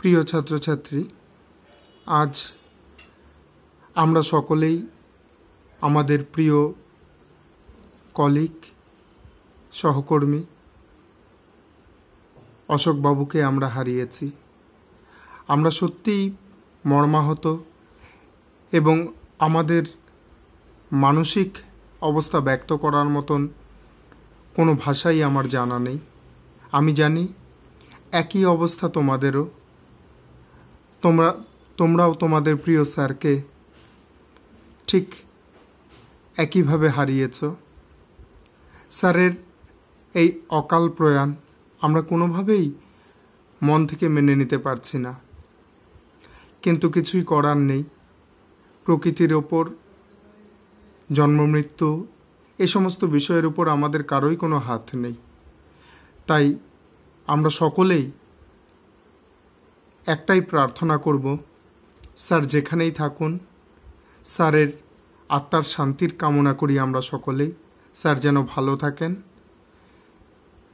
প্রিয় ছাত্রছাত্রী আজ আমরা সকলেই আমাদের প্রিয় কলিগ সহকর্মী অশোকবাবুকে আমরা হারিয়েছি আমরা সত্যিই মর্মাহত এবং আমাদের মানসিক অবস্থা ব্যক্ত করার মতন কোনো ভাষাই আমার জানা নেই আমি জানি একই অবস্থা তোমাদেরও তোমরা তোমরাও তোমাদের প্রিয় স্যারকে ঠিক একইভাবে হারিয়েছ স্যারের এই অকাল প্রয়াণ আমরা কোনোভাবেই মন থেকে মেনে নিতে পারছি না কিন্তু কিছুই করার নেই প্রকৃতির ওপর জন্মমৃত্যু এ সমস্ত বিষয়ের উপর আমাদের কারোই কোনো হাত নেই তাই আমরা সকলেই একটাই প্রার্থনা করব স্যার যেখানেই থাকুন স্যারের আত্মার শান্তির কামনা করি আমরা সকলেই স্যার যেন ভালো থাকেন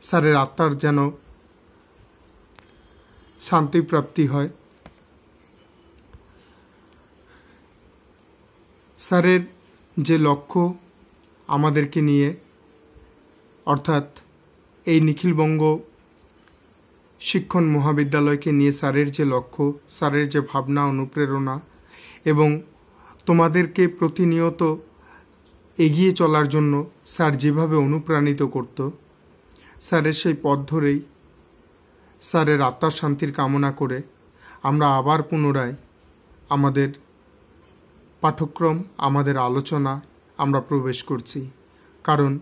স্যারের আত্মার যেন শান্তিপ্রাপ্তি হয় স্যারের যে লক্ষ্য আমাদেরকে নিয়ে অর্থাৎ এই নিখিলবঙ্গ শিক্ষণ মহাবিদ্যালয়কে নিয়ে স্যারের যে লক্ষ্য স্যারের যে ভাবনা অনুপ্রেরণা এবং তোমাদেরকে প্রতিনিয়ত এগিয়ে চলার জন্য স্যার যেভাবে অনুপ্রাণিত করত স্যারের সেই পথ ধরেই স্যারের আত্মার শান্তির কামনা করে আমরা আবার পুনরায় আমাদের পাঠক্রম আমাদের আলোচনা আমরা প্রবেশ করছি কারণ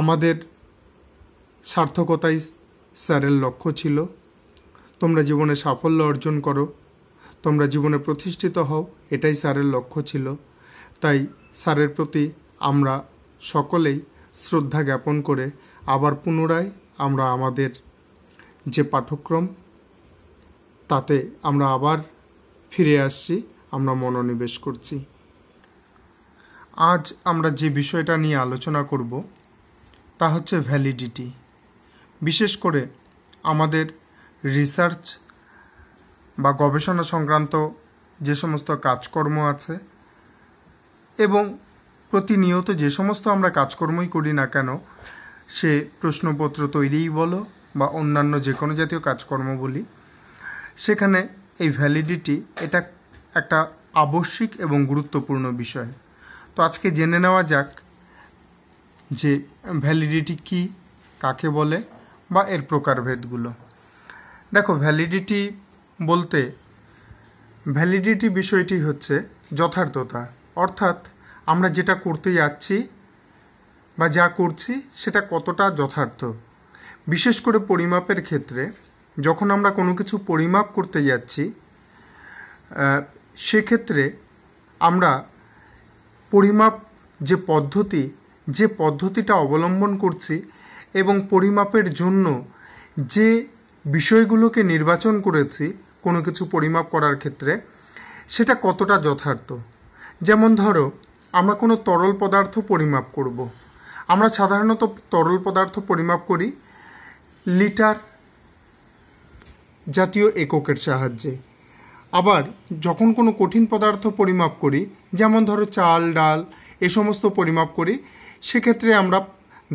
আমাদের সার্থকতাই স্যারের লক্ষ্য ছিল তোমরা জীবনে সাফল্য অর্জন করো তোমরা জীবনে প্রতিষ্ঠিত হও এটাই স্যারের লক্ষ্য ছিল তাই স্যারের প্রতি আমরা সকলেই শ্রদ্ধা জ্ঞাপন করে আবার পুনরায় আমরা আমাদের যে পাঠ্যক্রম তাতে আমরা আবার ফিরে আসছি আমরা মনোনিবেশ করছি আজ আমরা যে বিষয়টা নিয়ে আলোচনা করব তা হচ্ছে ভ্যালিডিটি বিশেষ করে আমাদের রিসার্চ বা গবেষণা সংক্রান্ত যে সমস্ত কাজকর্ম আছে এবং প্রতিনিয়ত যে সমস্ত আমরা কাজকর্মই করি না কেন সে প্রশ্নপত্র তৈরিই বলো বা অন্যান্য যে কোনো জাতীয় কাজকর্ম বলি সেখানে এই ভ্যালিডিটি এটা একটা আবশ্যিক এবং গুরুত্বপূর্ণ বিষয় তো আজকে জেনে নেওয়া যাক যে ভ্যালিডিটি কি কাকে বলে বা এর প্রকারভেদগুলো দেখো ভ্যালিডিটি বলতে ভ্যালিডিটি বিষয়টি হচ্ছে যথার্থতা অর্থাৎ আমরা যেটা করতে যাচ্ছি বা যা করছি সেটা কতটা যথার্থ বিশেষ করে পরিমাপের ক্ষেত্রে যখন আমরা কোনো কিছু পরিমাপ করতে যাচ্ছি সেক্ষেত্রে আমরা পরিমাপ যে পদ্ধতি যে পদ্ধতিটা অবলম্বন করছি এবং পরিমাপের জন্য যে বিষয়গুলোকে নির্বাচন করেছি কোনো কিছু পরিমাপ করার ক্ষেত্রে সেটা কতটা যথার্থ যেমন ধরো আমরা কোনো তরল পদার্থ পরিমাপ করব। আমরা সাধারণত তরল পদার্থ পরিমাপ করি লিটার জাতীয় এককের সাহায্যে আবার যখন কোনো কঠিন পদার্থ পরিমাপ করি যেমন ধরো চাল ডাল এ সমস্ত পরিমাপ করি সেক্ষেত্রে আমরা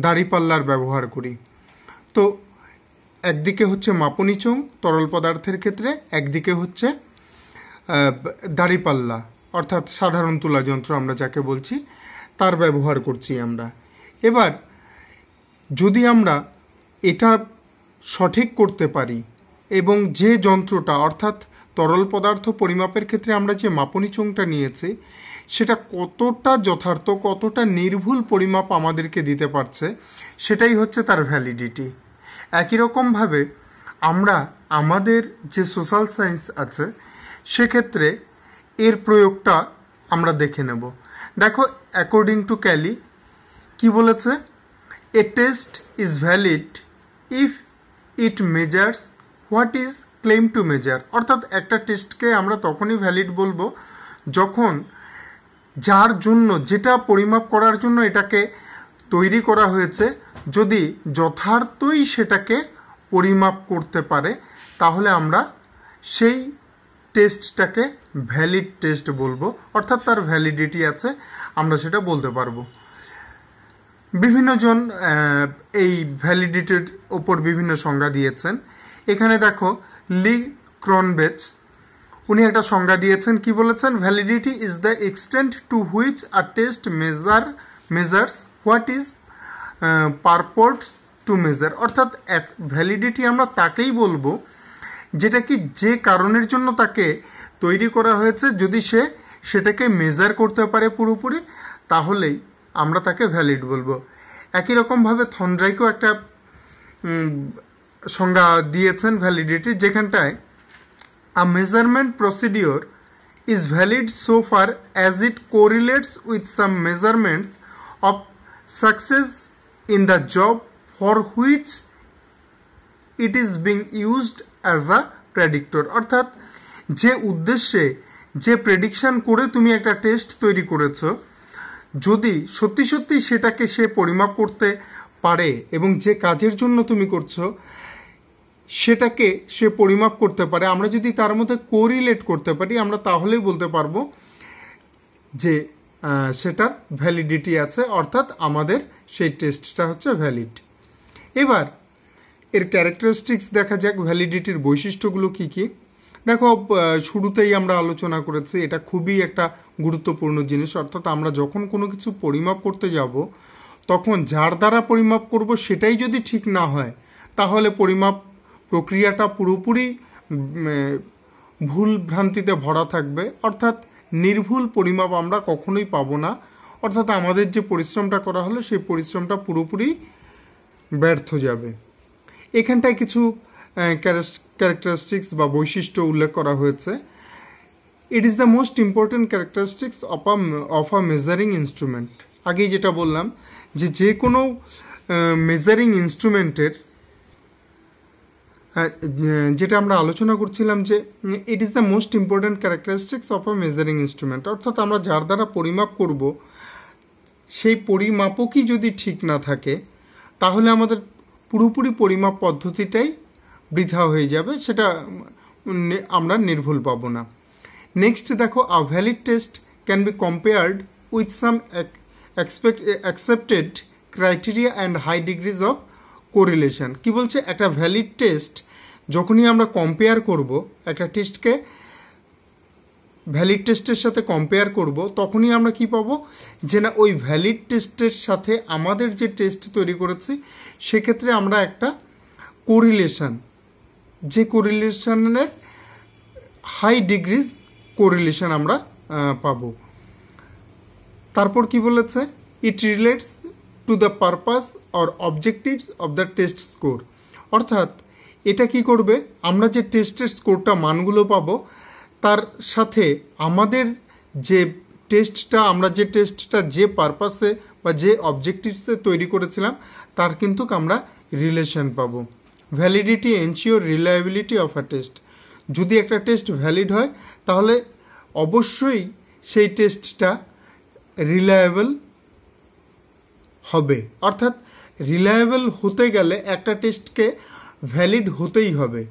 দাঁড়িপাল্লার ব্যবহার করি তো একদিকে হচ্ছে মাপনি চোঙ তরল পদার্থের ক্ষেত্রে একদিকে হচ্ছে দাঁড়িপাল্লা অর্থাৎ সাধারণ তুলা যন্ত্র আমরা যাকে বলছি তার ব্যবহার করছি আমরা এবার যদি আমরা এটা সঠিক করতে পারি এবং যে যন্ত্রটা অর্থাৎ তরল পদার্থ পরিমাপের ক্ষেত্রে আমরা যে মাপনি চোঙটা নিয়েছি সেটা কতটা যথার্থ কতটা নির্ভুল পরিমাপ আমাদেরকে দিতে পারছে সেটাই হচ্ছে তার ভ্যালিডিটি একই রকমভাবে আমরা আমাদের যে সোশ্যাল সায়েন্স আছে সেক্ষেত্রে এর প্রয়োগটা আমরা দেখে নেব দেখো অ্যাকর্ডিং টু ক্যালি কি বলেছে a test is valid if it measures what is claim to measure অর্থাৎ একটা টেস্টকে আমরা তখনই ভ্যালিড বলবো যখন যার জন্য যেটা পরিমাপ করার জন্য এটাকে তৈরি করা হয়েছে যদি যথার্থই সেটাকে পরিমাপ করতে পারে তাহলে আমরা সেই টেস্টটাকে ভ্যালিড টেস্ট বলবো অর্থাৎ তার ভ্যালিডিটি আছে আমরা সেটা বলতে পারবো বিভিন্নজন এই ভ্যালিডিটির ওপর বিভিন্ন সংজ্ঞা দিয়েছেন এখানে দেখো লি ক্রনবেচ উনি একটা সংজ্ঞা দিয়েছেন কি বলেছেন validity is the extent to which a test measure measures what is purports to measure অর্থাৎ ভ্যালিডিটি আমরা তাকেই বলবো যেটা কি যে কারণের জন্য তাকে তৈরি করা হয়েছে যদি সে সেটাকে মেজার করতে পারে পুরোপুরি তাহলেই আমরা তাকে ভ্যালিড বলবো একই রকমভাবে থন্ড্রাইকেও একটা সংজ্ঞা দিয়েছেন ভ্যালিডিটি যেখানটায় A measurement procedure is valid so far as it correlates with some measurements of success in the job for which it is being used as a predictor অর্থাৎ যে উদ্দেশ্যে যে প্রেডিকশান করে তুমি একটা টেস্ট তৈরি করেছ যদি সত্যি সত্যি সেটাকে সে পরিমাপ করতে পারে এবং যে কাজের জন্য তুমি করছো সেটাকে সে পরিমাপ করতে পারে আমরা যদি তার মধ্যে কোরিলেট করতে পারি আমরা তাহলেই বলতে পারবো যে সেটার ভ্যালিডিটি আছে অর্থাৎ আমাদের সেই টেস্টটা হচ্ছে ভ্যালিড এবার এর ক্যারেক্টারিস্টিক্স দেখা যাক ভ্যালিডিটির বৈশিষ্ট্যগুলো কি কি দেখো শুরুতেই আমরা আলোচনা করেছি এটা খুবই একটা গুরুত্বপূর্ণ জিনিস অর্থাৎ আমরা যখন কোনো কিছু পরিমাপ করতে যাব তখন যার দ্বারা পরিমাপ করব সেটাই যদি ঠিক না হয় তাহলে পরিমাপ প্রক্রিয়াটা পুরোপুরি ভুল ভ্রান্তিতে ভরা থাকবে অর্থাৎ নির্ভুল পরিমাপ আমরা কখনোই পাবো না অর্থাৎ আমাদের যে পরিশ্রমটা করা হলো সেই পরিশ্রমটা পুরোপুরি ব্যর্থ যাবে এখানটায় কিছু ক্যারেক্টারিস্টিক্স বা বৈশিষ্ট্য উল্লেখ করা হয়েছে it is the most important characteristics of a of a measuring instrument আগেই যেটা বললাম যে যে কোনো মেজারিং ইনস্ট্রুমেন্টের যেটা আমরা আলোচনা করছিলাম যে it is the most important characteristics of a measuring instrument অর্থাৎ আমরা যার দ্বারা পরিমাপ করব সেই পরিমাপকই যদি ঠিক না থাকে তাহলে আমাদের পুরোপুরি পরিমাপ পদ্ধতিটাই বৃথা হয়ে যাবে সেটা আমরা নির্ভুল পাব না নেক্সট দেখো a valid test can be compared with some expect accepted criteria and high degrees of correlation কি বলছে একটা ভ্যালিড টেস্ট যখনই আমরা কম্পেয়ার করব একটা টেস্টকে ভ্যালিড টেস্টের সাথে কম্পেয়ার করব তখনই আমরা কি পাবো যে না ওই ভ্যালিড টেস্টের সাথে আমাদের যে টেস্ট তৈরি করেছি সেক্ষেত্রে আমরা একটা কোরিলেশান যে কোরিলেশানের হাই ডিগ্রিজ কোরিলেশান আমরা পাব তারপর কি বলেছে it relates to the purpose or objectives of the test score অর্থাৎ এটা কি করবে আমরা যে টেস্টের স্কোরটা মানগুলো পাবো তার সাথে আমাদের যে টেস্টটা আমরা যে টেস্টটা যে পারপাসে বা যে অবজেক্টিভসে তৈরি করেছিলাম তার কিন্তু আমরা রিলেশন পাবো validity ensure reliability of a test যদি একটা টেস্ট ভ্যালিড হয় তাহলে অবশ্যই সেই টেস্টটা রিলায়েবল হবে অর্থাৎ রিলায়েবল হতে গেলে একটা টেস্টকে ভ্যালিড হতেই হবে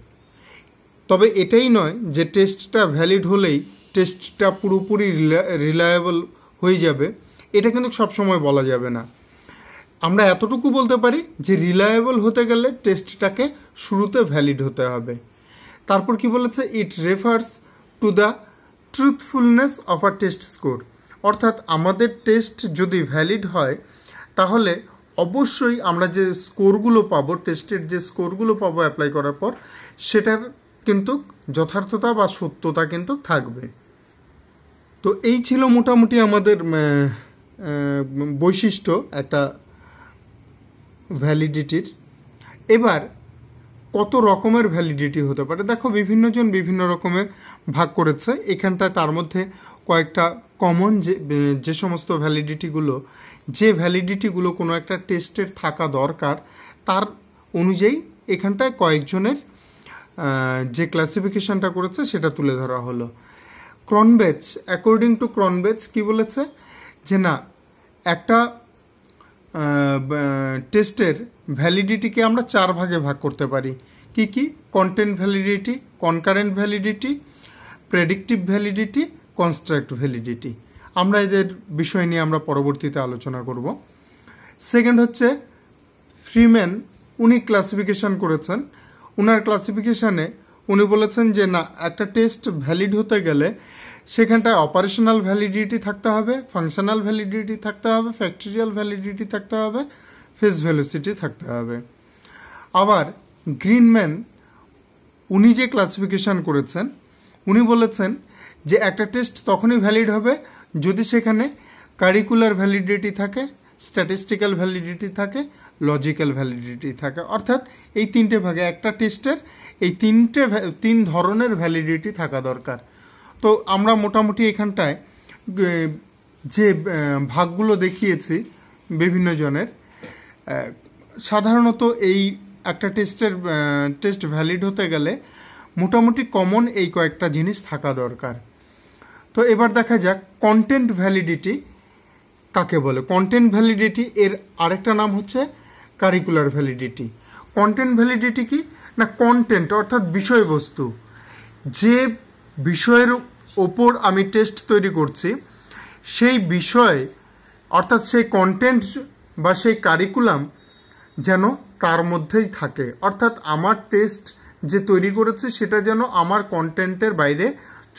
তবে এটাই নয় যে টেস্টটা ভ্যালিড হলেই টেস্টটা পুরোপুরি রিলায়েবল হয়ে যাবে এটা কিন্তু সবসময় বলা যাবে না আমরা এতটুকু বলতে পারি যে রিলায়েবল হতে গেলে টেস্টটাকে শুরুতে ভ্যালিড হতে হবে তারপর কি বলেছে it refers to the truthfulness of a test score অর্থাৎ আমাদের টেস্ট যদি ভ্যালিড হয় তাহলে অবশ্যই আমরা যে স্কোরগুলো পাবো টেস্টের যে স্কোরগুলো পাবো অ্যাপ্লাই করার পর সেটার কিন্তু যথার্থতা বা সত্যতা কিন্তু থাকবে তো এই ছিল মোটামুটি আমাদের বৈশিষ্ট্য একটা ভ্যালিডিটির এবার কত রকমের ভ্যালিডিটি হতে পারে দেখো বিভিন্নজন বিভিন্ন রকমের ভাগ করেছে এখানটায় তার মধ্যে কয়েকটা কমন যে যে সমস্ত ভ্যালিডিটিগুলো যে ভ্যালিডিটিগুলো কোনো একটা টেস্টের থাকা দরকার তার অনুযায়ী এখানটায় কয়েকজনের যে ক্লাসিফিকেশনটা করেছে সেটা তুলে ধরা হলো ক্রনবেচ অ্যাকর্ডিং টু ক্রনবেচ কি বলেছে যে না একটা টেস্টের ভ্যালিডিটিকে আমরা চার ভাগে ভাগ করতে পারি কি কি content validity concurrent validity predictive validity construct validity আমরা এদের বিষয় নিয়ে আমরা পরবর্তীতে আলোচনা করব সেকেন্ড হচ্ছে ফ্রিম্যান উনি ক্লাসিফিকেশান করেছেন উনার ক্লাসিফিকেশানে উনি বলেছেন যে না একটা টেস্ট ভ্যালিড হতে গেলে সেখানটায় অপারেশনাল ভ্যালিডিটি থাকতে হবে ফাংশনাল ভ্যালিডিটি থাকতে হবে ফ্যাক্টরিয়াল ভ্যালিডিটি থাকতে হবে ফেস ভ্যালোসিটি থাকতে হবে আবার গ্রিনম্যান উনি যে ক্লাসিফিকেশান করেছেন উনি বলেছেন যে একটা টেস্ট তখনই ভ্যালিড হবে যদি সেখানে কারিকুলার ভ্যালিডিটি থাকে স্ট্যাটিস্টিক্যাল ভ্যালিডিটি থাকে লজিক্যাল ভ্যালিডিটি থাকে অর্থাৎ এই তিনটে ভাগে একটা টেস্টের এই তিনটে তিন ধরনের ভ্যালিডিটি থাকা দরকার তো আমরা মোটামুটি এখানটায় যে ভাগগুলো দেখিয়েছি বিভিন্ন জনের সাধারণত এই একটা টেস্টের টেস্ট ভ্যালিড হতে গেলে মোটামুটি কমন এই কয়েকটা জিনিস থাকা দরকার তো এবার দেখা যাক কন্টেন্ট ভ্যালিডিটি কাকে বলে কন্টেন্ট ভ্যালিডিটি এর আরেকটা নাম হচ্ছে কারিকুলার ভ্যালিডিটি কন্টেন্ট ভ্যালিডিটি কি না কন্টেন্ট অর্থাৎ বিষয়বস্তু যে বিষয়ের ওপর আমি টেস্ট তৈরি করছি সেই বিষয় অর্থাৎ সেই কন্টেন্ট বা সেই কারিকুলাম যেন তার মধ্যেই থাকে অর্থাৎ আমার টেস্ট যে তৈরি করেছে সেটা যেন আমার কন্টেন্টের বাইরে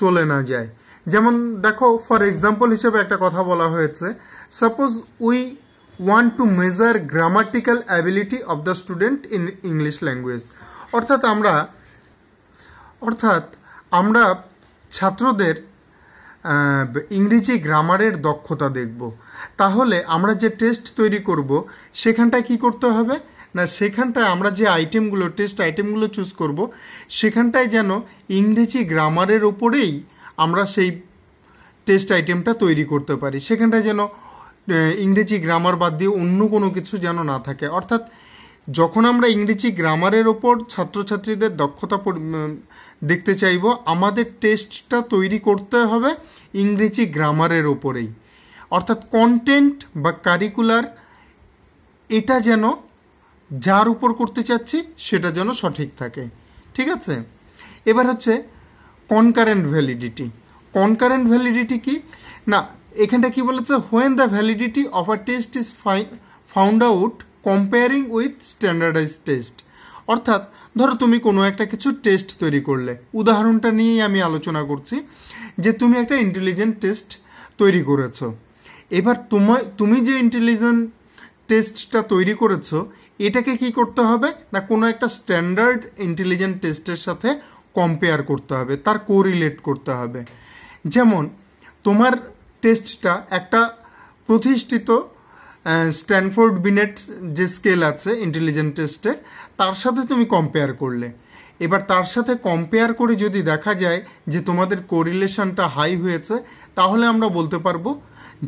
চলে না যায় যেমন দেখো ফর এক্সাম্পল হিসেবে একটা কথা বলা হয়েছে suppose we want to measure grammatical ability of the student in English language অর্থাৎ আমরা অর্থাৎ আমরা ছাত্রদের ইংরেজি গ্রামারের দক্ষতা দেখব তাহলে আমরা যে টেস্ট তৈরি করব সেখানটায় কি করতে হবে না সেখানটায় আমরা যে আইটেমগুলো টেস্ট আইটেমগুলো চুজ করব সেখানটায় যেন ইংরেজি গ্রামারের ওপরেই আমরা সেই টেস্ট আইটেমটা তৈরি করতে পারি সেখানটায় যেন ইংরেজি গ্রামার বাদ দিয়ে অন্য কোনো কিছু যেন না থাকে অর্থাৎ যখন আমরা ইংরেজি গ্রামারের ওপর ছাত্রছাত্রীদের দক্ষতা দেখতে চাইব আমাদের টেস্টটা তৈরি করতে হবে ইংরেজি গ্রামারের ওপরেই অর্থাৎ কন্টেন্ট বা কারিকুলার এটা যেন যার উপর করতে চাচ্ছি সেটা যেন সঠিক থাকে ঠিক আছে এবার হচ্ছে কনকারেন্ট ভ্যালিডিটি কনকারেন্ট ভ্যালিডিটি কি না এখানটা কি বলেছে when the validity of a test is found out comparing with standardize test অর্থাৎ ধরো তুমি কোনো একটা কিছু টেস্ট তৈরি করলে উদাহরণটা নিয়েই আমি আলোচনা করছি যে তুমি একটা ইন্টেলিজেন্ট টেস্ট তৈরি করেছ এবার তোমায় তুমি যে ইন্টেলিজেন্ট টেস্টটা তৈরি করেছো এটাকে কি করতে হবে না কোনো একটা স্ট্যান্ডার্ড ইন্টেলিজেন্ট টেস্টের সাথে কম্পেয়ার করতে হবে তার কোরিলেট করতে হবে যেমন তোমার টেস্টটা একটা প্রতিষ্ঠিত স্ট্যানফোর্ড বিনেট যে স্কেল আছে ইন্টেলিজেন্ট টেস্টের তার সাথে তুমি কম্পেয়ার করলে এবার তার সাথে কম্পেয়ার করে যদি দেখা যায় যে তোমাদের কোরিলেশনটা হাই হয়েছে তাহলে আমরা বলতে পারবো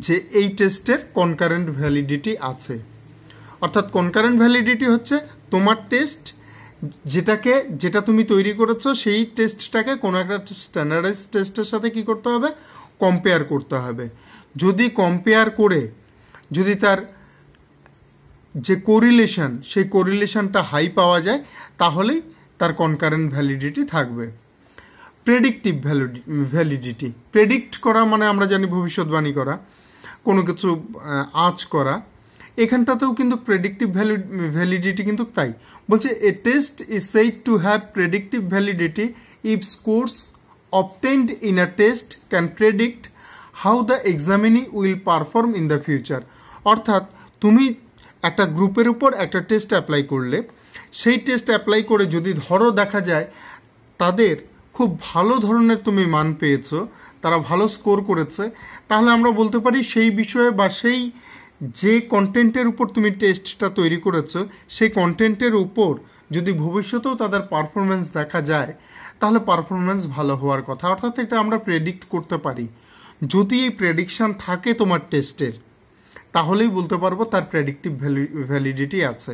যে এই টেস্টের কনকারেন্ট ভ্যালিডিটি আছে অর্থাৎ কনকারেন্ট ভ্যালিডিটি হচ্ছে তোমার টেস্ট যেটাকে যেটা তুমি তৈরি করেছো সেই টেস্টটাকে কোনো একটা স্ট্যান্ডার্ডাইজ টেস্টের সাথে কি করতে হবে কম্পেয়ার করতে হবে যদি কম্পেয়ার করে যদি তার যে কোরিলেশন সেই কোরিলেশনটা হাই পাওয়া যায় তাহলেই তার কনকারেন্ট ভ্যালিডিটি থাকবে প্রেডিক্টিভ ভ্যালিডি ভ্যালিডিটি প্রেডিক্ট করা মানে আমরা জানি ভবিষ্যৎবাণী করা কোনো কিছু আঁচ করা এখানটাতেও কিন্তু প্রেডিক্টিভ ভ্যালিডিটি কিন্তু তাই বলছে a test is said to have predictive validity if scores obtained in a test can predict how the examinee will perform in the future অর্থাৎ তুমি একটা গ্রুপের উপর একটা টেস্ট অ্যাপ্লাই করলে সেই টেস্ট অ্যাপ্লাই করে যদি ধরো দেখা যায় তাদের খুব ভালো ধরনের তুমি মান পেয়েছো তারা ভালো স্কোর করেছে তাহলে আমরা বলতে পারি সেই বিষয়ে বা সেই যে কন্টেন্টের উপর তুমি টেস্টটা তৈরি করেছো সেই কন্টেন্টের উপর যদি ভবিষ্যতেও তাদের পারফরমেন্স দেখা যায় তাহলে পারফরমেন্স ভালো হওয়ার কথা অর্থাৎ এটা আমরা প্রেডিক্ট করতে পারি যদি এই প্রেডিকশান থাকে তোমার টেস্টের তাহলেই বলতে পারবো তার প্রেডিক্টিভ ভ্যালিডিটি আছে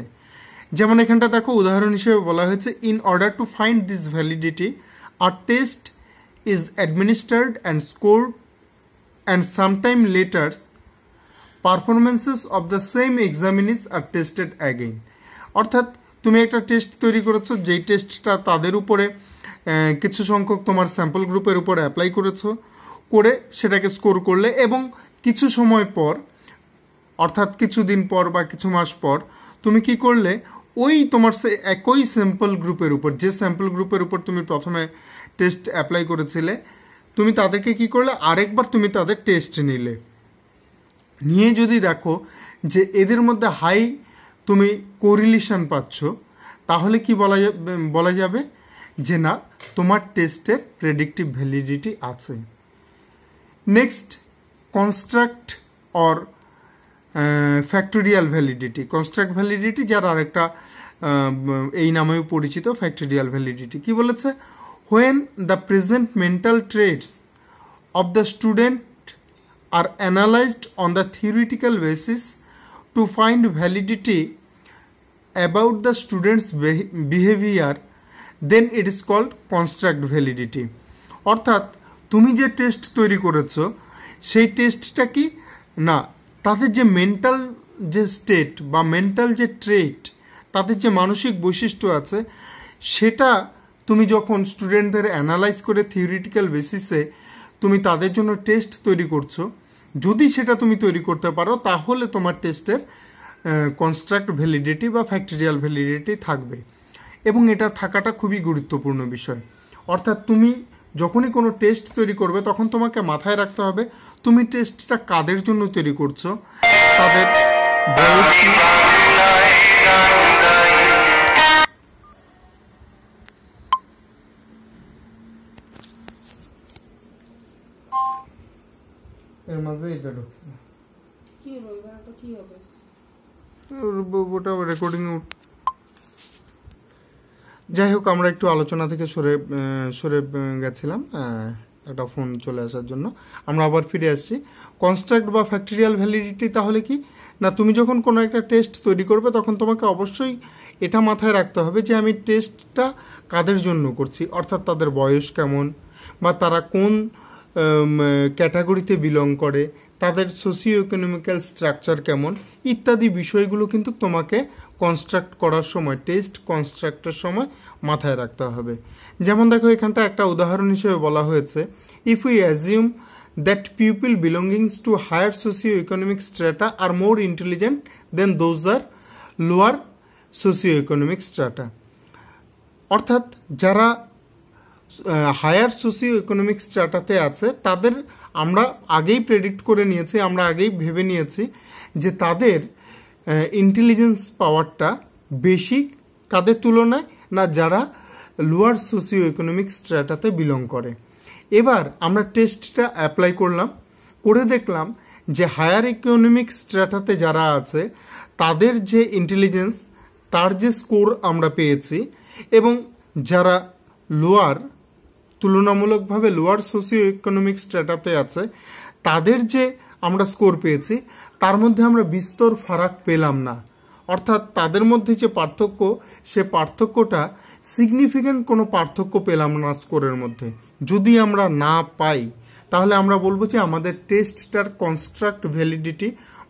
যেমন এখানটা দেখো উদাহরণ হিসেবে বলা হয়েছে in order to find this validity our test is administered and score and sometime later performances of the same examinees are tested again অর্থাৎ তুমি একটা টেস্ট তৈরি করেছো যেই টেস্টটা তাদের উপরে কিছু সংখ্যক তোমার স্যাম্পল গ্রুপের উপরে অ্যাপ্লাই করেছ করে সেটাকে স্কোর করলে এবং কিছু সময় পর অর্থাৎ কিছু দিন পর বা কিছু মাস পর তুমি কি করলে ওই তোমার সে একই স্যাম্পল গ্রুপের উপর যে স্যাম্পল গ্রুপের উপর তুমি প্রথমে টেস্ট অ্যাপ্লাই করেছিলে তুমি তাদেরকে কি করলে আরেকবার তুমি তাদের টেস্ট নিলে নিয়ে যদি দেখো যে এদের মধ্যে হাই তুমি কোরিলেশন পাচ্ছ তাহলে কি বলা বলা যাবে যে না তোমার টেস্টের প্রেডিক্টিভ ভ্যালিডিটি আছে next construct or factorial validity construct validity যার আরেকটা এই নামেও পরিচিত ফ্যাক্টোরিয়াল ভ্যালিডিটি কি বলেছে when the present mental traits of the student are analyzed on the theoretical basis to find validity about the student's behavior then it is called construct validity অর্থাৎ তুমি যে টেস্ট তৈরি করেছো সেই টেস্টটা কি না তাদের যে মেন্টাল যে স্টেট বা মেন্টাল যে ট্রেট তাদের যে মানসিক বৈশিষ্ট্য আছে সেটা তুমি যখন স্টুডেন্টদের অ্যানালাইজ করে থিওরিটিক্যাল বেসিসে তুমি তাদের জন্য টেস্ট তৈরি করছো যদি সেটা তুমি তৈরি করতে পারো তাহলে তোমার টেস্টের কনস্ট্রাক্ট ভ্যালিডিটি বা ফ্যাক্টরিয়াল ভ্যালিডিটি থাকবে এবং এটা থাকাটা খুবই গুরুত্বপূর্ণ বিষয় অর্থাৎ তুমি যখনই কোনো টেস্ট তৈরি করবে তখন তোমাকে মাথায় রাখতে হবে তুমি টেস্টটা কাদের জন্য তৈরি করছো তাদের বয়স পেটের মাঝে এটা ঢুকছে যাই হোক আমরা একটু আলোচনা থেকে সরে সরে গেছিলাম একটা ফোন চলে আসার জন্য আমরা আবার ফিরে আসছি কনস্ট্রাক্ট বা ফ্যাক্টরিয়াল ভ্যালিডিটি তাহলে কি না তুমি যখন কোনো একটা টেস্ট তৈরি করবে তখন তোমাকে অবশ্যই এটা মাথায় রাখতে হবে যে আমি টেস্টটা কাদের জন্য করছি অর্থাৎ তাদের বয়স কেমন বা তারা কোন ক্যাটাগরিতে বিলং করে তাদের সোশিও ইকোনমিক্যাল স্ট্রাকচার কেমন ইত্যাদি বিষয়গুলো কিন্তু তোমাকে কনস্ট্রাক্ট করার সময় টেস্ট কনস্ট্রাক্টের সময় মাথায় রাখতে হবে যেমন দেখো এখানটা একটা উদাহরণ হিসেবে বলা হয়েছে if we assume that people belongings to higher socio economic strata are more intelligent than those are lower socio economic strata অর্থাৎ যারা হায়ার সোসিও ইকোনমিক স্ট্রাটাতে আছে তাদের আমরা আগেই প্রেডিক্ট করে নিয়েছি আমরা আগেই ভেবে নিয়েছি যে তাদের ইন্টেলিজেন্স পাওয়ারটা বেশি কাদের তুলনায় না যারা লোয়ার সোসিও ইকোনমিক স্ট্র্যাটাতে বিলং করে এবার আমরা টেস্টটা অ্যাপ্লাই করলাম করে দেখলাম যে হায়ার ইকোনমিক স্ট্র্যাটাতে যারা আছে তাদের যে ইন্টেলিজেন্স তার যে স্কোর আমরা পেয়েছি এবং যারা লোয়ার তুলনামূলকভাবে লোয়ার সোসিও ইকোনমিক স্ট্যাটাতে আছে তাদের যে আমরা স্কোর পেয়েছি তার মধ্যে আমরা বিস্তর ফারাক পেলাম না অর্থাৎ তাদের মধ্যে যে পার্থক্য সে পার্থক্যটা সিগনিফিক্যান্ট কোনো পার্থক্য পেলাম না স্কোরের মধ্যে যদি আমরা না পাই তাহলে আমরা বলবো যে আমাদের টেস্টটার কনস্ট্রাক্ট ভ্যালিডিটি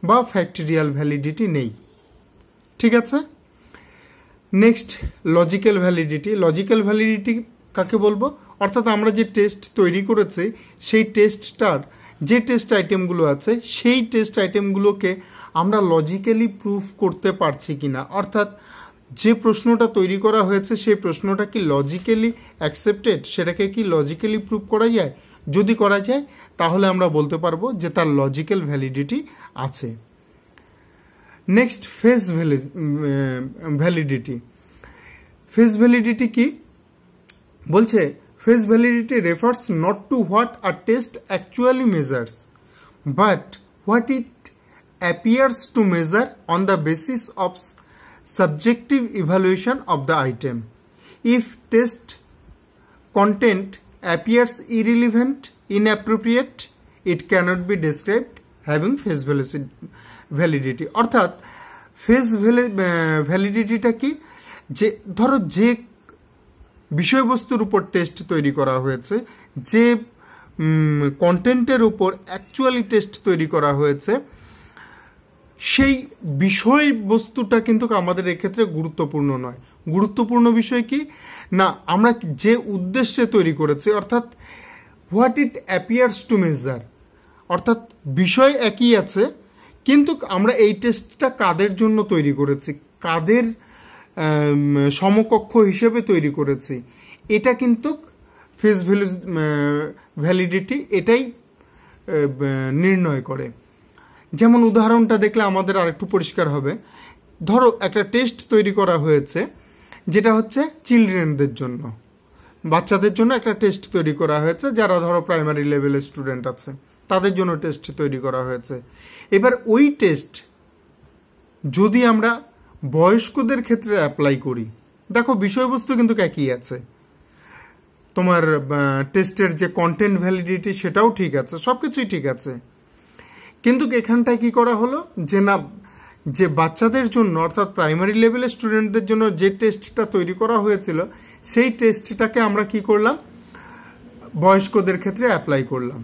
বা ফ্যাক্টরিয়াল ভ্যালিডিটি নেই ঠিক আছে next logical validity logical validity কাকে বলবো অর্থাৎ আমরা যে টেস্ট তৈরি করেছি সেই টেস্টটার যে টেস্ট আইটেমগুলো আছে সেই টেস্ট আইটেমগুলোকে আমরা লজিক্যালি প্রুফ করতে পারছি কি না অর্থাৎ যে প্রশ্নটা তৈরি করা হয়েছে সেই প্রশ্নটা কি লজিক্যালি অ্যাকসেপ্টেড সেটাকে কি লজিক্যালি প্রুভ করা যায় যদি করা যায় তাহলে আমরা বলতে পারবো যে তার লজিক্যাল ভ্যালিডিটি আছে next face validity face validity কি বলছে face validity refers not to what our test actually measures but what it appears to measure on the basis of subjective evaluation of the item if test content appears irrelevant inappropriate it cannot be described having face validity অর্থাৎ face ভ্যালিডিটিটা কি যে ধরো যে বিষয়বস্তুর উপর test তৈরি করা হয়েছে যে কন্টেন্টের উপর অ্যাকচুয়ালি টেস্ট তৈরি করা হয়েছে সেই বিষয়বস্তুটা কিন্তু আমাদের এক্ষেত্রে গুরুত্বপূর্ণ নয় গুরুত্বপূর্ণ বিষয় কি না আমরা যে উদ্দেশ্যে তৈরি করেছি অর্থাৎ what it appears to measure অর্থাৎ বিষয় একই আছে কিন্তু আমরা এই টেস্টটা কাদের জন্য তৈরি করেছি কাদের সমকক্ষ হিসেবে তৈরি করেছি এটা কিন্তু ফেস ভ্যালু ভ্যালিডিটি এটাই নির্ণয় করে যেমন উদাহরণটা দেখলে আমাদের আরেকটু পরিষ্কার হবে ধরো একটা টেস্ট তৈরি করা হয়েছে যেটা হচ্ছে চিলড্রেনদের জন্য বাচ্চাদের জন্য একটা টেস্ট তৈরি করা হয়েছে যারা ধরো প্রাইমারি লেভেলের স্টুডেন্ট আছে তাদের জন্য টেস্ট তৈরি করা হয়েছে এবার ওই টেস্ট যদি আমরা বয়স্কদের ক্ষেত্রে অ্যাপ্লাই করি দেখো বিষয়বস্তু কিন্তু একই আছে তোমার টেস্টের যে কন্টেন্ট ভ্যালিডিটি সেটাও ঠিক আছে সব কিছুই ঠিক আছে কিন্তু এখানটায় কি করা হলো যে না যে বাচ্চাদের জন্য অর্থাৎ প্রাইমারি লেভেলের স্টুডেন্টদের জন্য যে টেস্টটা তৈরি করা হয়েছিল সেই টেস্টটাকে আমরা কি করলাম বয়স্কদের ক্ষেত্রে অ্যাপ্লাই করলাম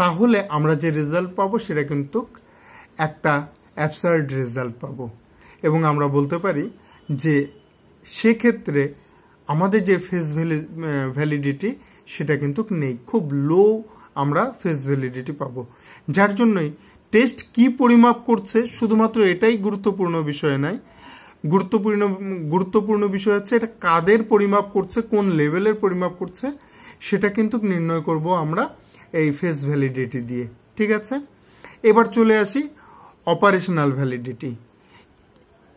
তাহলে আমরা যে রেজাল্ট পাবো সেটা কিন্তু একটা অ্যাবসার্ড রেজাল্ট পাবো এবং আমরা বলতে পারি যে সেক্ষেত্রে আমাদের যে ফেস ভ্যালি ভ্যালিডিটি সেটা কিন্তু নেই খুব লো আমরা ফেস ভ্যালিডিটি পাবো যার জন্যই টেস্ট কি পরিমাপ করছে শুধুমাত্র এটাই গুরুত্বপূর্ণ বিষয় নয় গুরুত্বপূর্ণ গুরুত্বপূর্ণ বিষয় হচ্ছে এটা কাদের পরিমাপ করছে কোন লেভেলের পরিমাপ করছে সেটা কিন্তু নির্ণয় করব আমরা এই ফেস ভ্যালিডিটি দিয়ে ঠিক আছে এবার চলে আসি অপারেশনাল ভ্যালিডিটি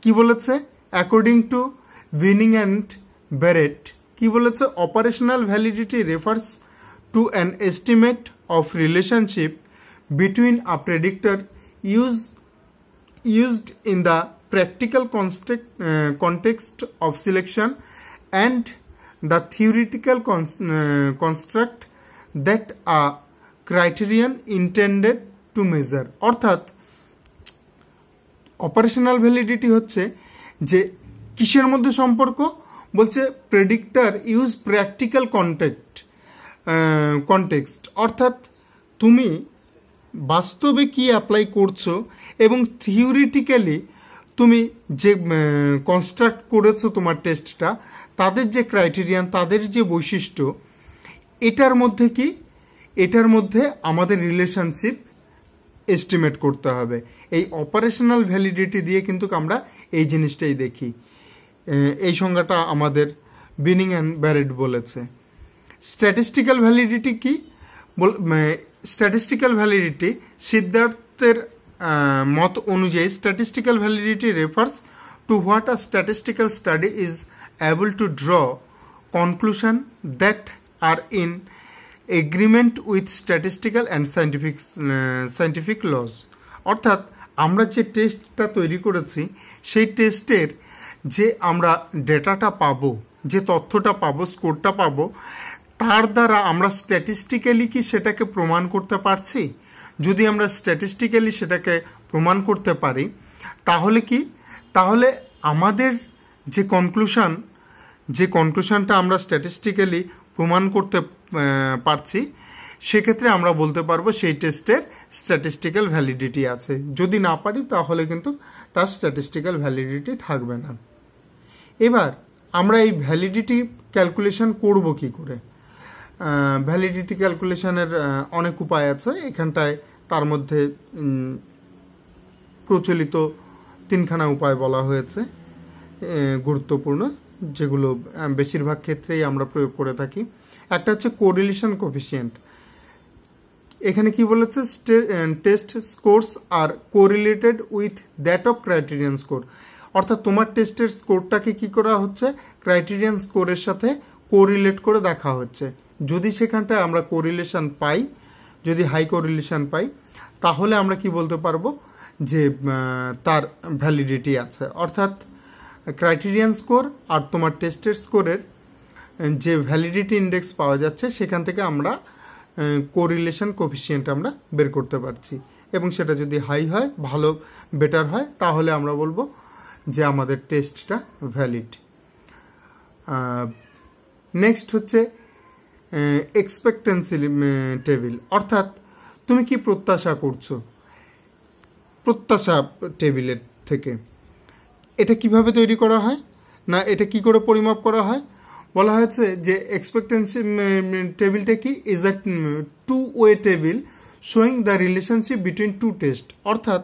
কি বলেছে অ্যাকর্ডিং টু উইনিং অ্যান্ড ব্যারেট কি বলেছে operational validity refers to an estimate of relationship between a predictor use used in the practical context of selection and the theoretical construct that a criterion intended to measure অর্থাৎ operational validity হচ্ছে যে কিসের মধ্যে সম্পর্ক বলছে predictor use practical context context অর্থাৎ তুমি বাস্তবে কি অ্যাপ্লাই করছো এবং থিওরিটিক্যালি তুমি যে কনস্ট্রাক্ট করেছো তোমার টেস্টটা তাদের যে ক্রাইটেরিয়ান তাদের যে বৈশিষ্ট্য এটার মধ্যে কি এটার মধ্যে আমাদের রিলেশনশিপ এস্টিমেট করতে হবে এই অপারেশনাল ভ্যালিডিটি দিয়ে কিন্তু আমরা এই জিনিসটাই দেখি এই সংজ্ঞাটা আমাদের বিনিং অ্যান্ড ব্যারেড বলেছে স্ট্যাটিস্টিক্যাল ভ্যালিডিটি কি স্ট্যাটিস্টিক্যাল ভ্যালিডিটি সিদ্ধার্থের মত অনুযায়ী statistical validity refers to what a statistical study is able to draw conclusion that are in agreement with statistical and scientific scientific laws অর্থাৎ আমরা যে টেস্টটা তৈরি করেছি সেই টেস্টের যে আমরা ডেটাটা পাব যে তথ্যটা পাবো স্কোরটা পাবো তার দ্বারা আমরা স্ট্যাটিস্টিক্যালি কি সেটাকে প্রমাণ করতে পারছি যদি আমরা স্ট্যাটিস্টিক্যালি সেটাকে প্রমাণ করতে পারি তাহলে কি তাহলে আমাদের যে কনক্লুশন যে কনক্লুশনটা আমরা স্ট্যাটিস্টিক্যালি প্রমাণ করতে পারছি সেক্ষেত্রে আমরা বলতে পারবো সেই টেস্টের স্ট্যাটিস্টিক্যাল ভ্যালিডিটি আছে যদি না পারি তাহলে কিন্তু তার স্ট্যাটিস্টিক্যাল ভ্যালিডিটি থাকবে না এবার আমরা এই ভ্যালিডিটি ক্যালকুলেশন করব কি করে ভ্যালিডিটি ক্যালকুলেশনের অনেক উপায় আছে এখানটায় তার মধ্যে প্রচলিত তিনখানা উপায় বলা হয়েছে গুরুত্বপূর্ণ যেগুলো বেশিরভাগ ক্ষেত্রেই আমরা প্রয়োগ করে থাকি একটা হচ্ছে কোরিলেশন কোফিসিয়েন্ট এখানে কি বলেছে test scores are correlated with that of criterion score অর্থাৎ তোমার টেস্টের স্কোরটাকে কি করা হচ্ছে ক্রাইটেরিয়ান স্কোরের সাথে কোরিলেট করে দেখা হচ্ছে যদি সেখানটায় আমরা কোরিলেশন পাই যদি হাই কোরিলেশন পাই তাহলে আমরা কি বলতে পারবো যে তার ভ্যালিডিটি আছে অর্থাৎ ক্রাইটেরিয়ান স্কোর আর তোমার টেস্টের স্কোরের যে ভ্যালিডিটি ইন্ডেক্স পাওয়া যাচ্ছে সেখান থেকে আমরা কোরিলেশন কোফিসিয়েন্ট আমরা বের করতে পারছি এবং সেটা যদি হাই হয় ভালো বেটার হয় তাহলে আমরা বলবো যে আমাদের টেস্টটা ভ্যালিড নেক্সট হচ্ছে এক্সপেক্টেন্সি টেবিল অর্থাৎ তুমি কি প্রত্যাশা করছো প্রত্যাশা টেবিলের থেকে এটা কিভাবে তৈরি করা হয় না এটা কি করে পরিমাপ করা হয় বলা হয়েছে যে এক্সপেক্টেন্সি টেবিলটা কি is a two way table showing the relationship between two test অর্থাৎ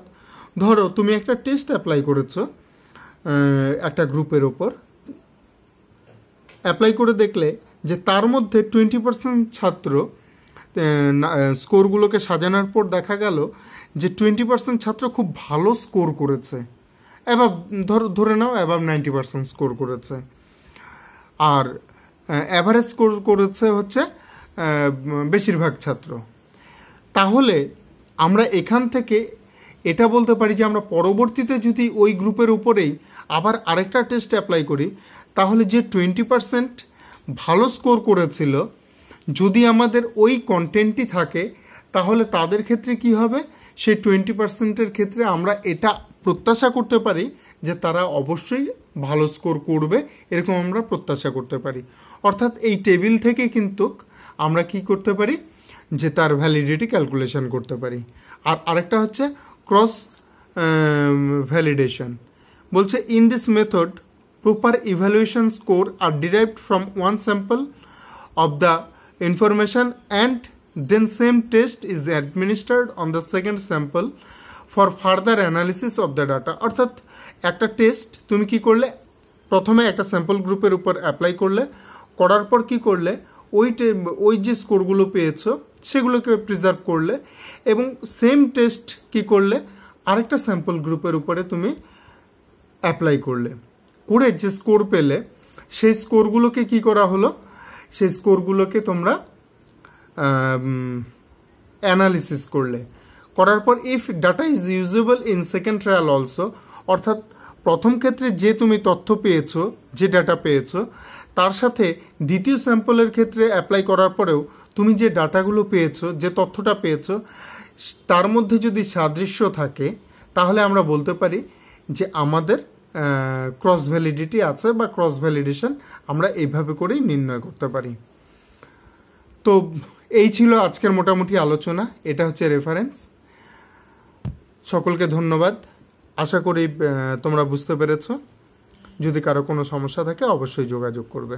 ধরো তুমি একটা টেস্ট অ্যাপ্লাই করেছো একটা গ্রুপের ওপর অ্যাপ্লাই করে দেখলে যে তার মধ্যে টোয়েন্টি পার্সেন্ট ছাত্র স্কোরগুলোকে সাজানোর পর দেখা গেল যে টোয়েন্টি পার্সেন্ট ছাত্র খুব ভালো স্কোর করেছে অ্যাবাব ধরে নাও অ্যাবাব নাইনটি পার্সেন্ট স্কোর করেছে আর অ্যাভারেজ স্কোর করেছে হচ্ছে বেশিরভাগ ছাত্র তাহলে আমরা এখান থেকে এটা বলতে পারি যে আমরা পরবর্তীতে যদি ওই গ্রুপের উপরেই আবার আরেকটা টেস্ট অ্যাপ্লাই করি তাহলে যে টোয়েন্টি পারসেন্ট ভালো স্কোর করেছিল যদি আমাদের ওই কন্টেন্টটি থাকে তাহলে তাদের ক্ষেত্রে কি হবে সেই টোয়েন্টি পার্সেন্টের ক্ষেত্রে আমরা এটা প্রত্যাশা করতে পারি যে তারা অবশ্যই ভালো স্কোর করবে এরকম আমরা প্রত্যাশা করতে পারি অর্থাৎ এই টেবিল থেকে কিন্তু আমরা কি করতে পারি যে তার ভ্যালিডিটি ক্যালকুলেশন করতে পারি আর আরেকটা হচ্ছে ক্রস ভ্যালিডেশন বলছে in this method proper evaluation score are derived from one sample of the information and then same test is administered on the second sample for further analysis of the data অর্থাৎ একটা test তুমি কি করলে প্রথমে একটা sample গ্রুপের উপর apply করলে করার পর কি করলে ওই ওই যে স্কোরগুলো পেয়েছো সেগুলোকে প্রিজার্ভ করলে এবং সেম টেস্ট কি করলে আরেকটা স্যাম্পল গ্রুপের উপরে তুমি অ্যাপ্লাই করলে করে যে স্কোর পেলে সেই স্কোরগুলোকে কি করা হলো সেই স্কোরগুলোকে তোমরা অ্যানালিসিস করলে করার পর if data is usable in second trial also অর্থাৎ প্রথম ক্ষেত্রে যে তুমি তথ্য পেয়েছো যে ডাটা পেয়েছো তার সাথে দ্বিতীয় স্যাম্পলের ক্ষেত্রে অ্যাপ্লাই করার পরেও তুমি যে ডাটাগুলো পেয়েছো যে তথ্যটা পেয়েছো তার মধ্যে যদি সাদৃশ্য থাকে তাহলে আমরা বলতে পারি যে আমাদের ক্রস ভ্যালিডিটি আছে বা ক্রস ভ্যালিডেশন আমরা এইভাবে করেই নির্ণয় করতে পারি তো এই ছিল আজকের মোটামুটি আলোচনা এটা হচ্ছে রেফারেন্স সকলকে ধন্যবাদ আশা করি তোমরা বুঝতে পেরেছ যদি কারো কোনো সমস্যা থাকে অবশ্যই যোগাযোগ করবে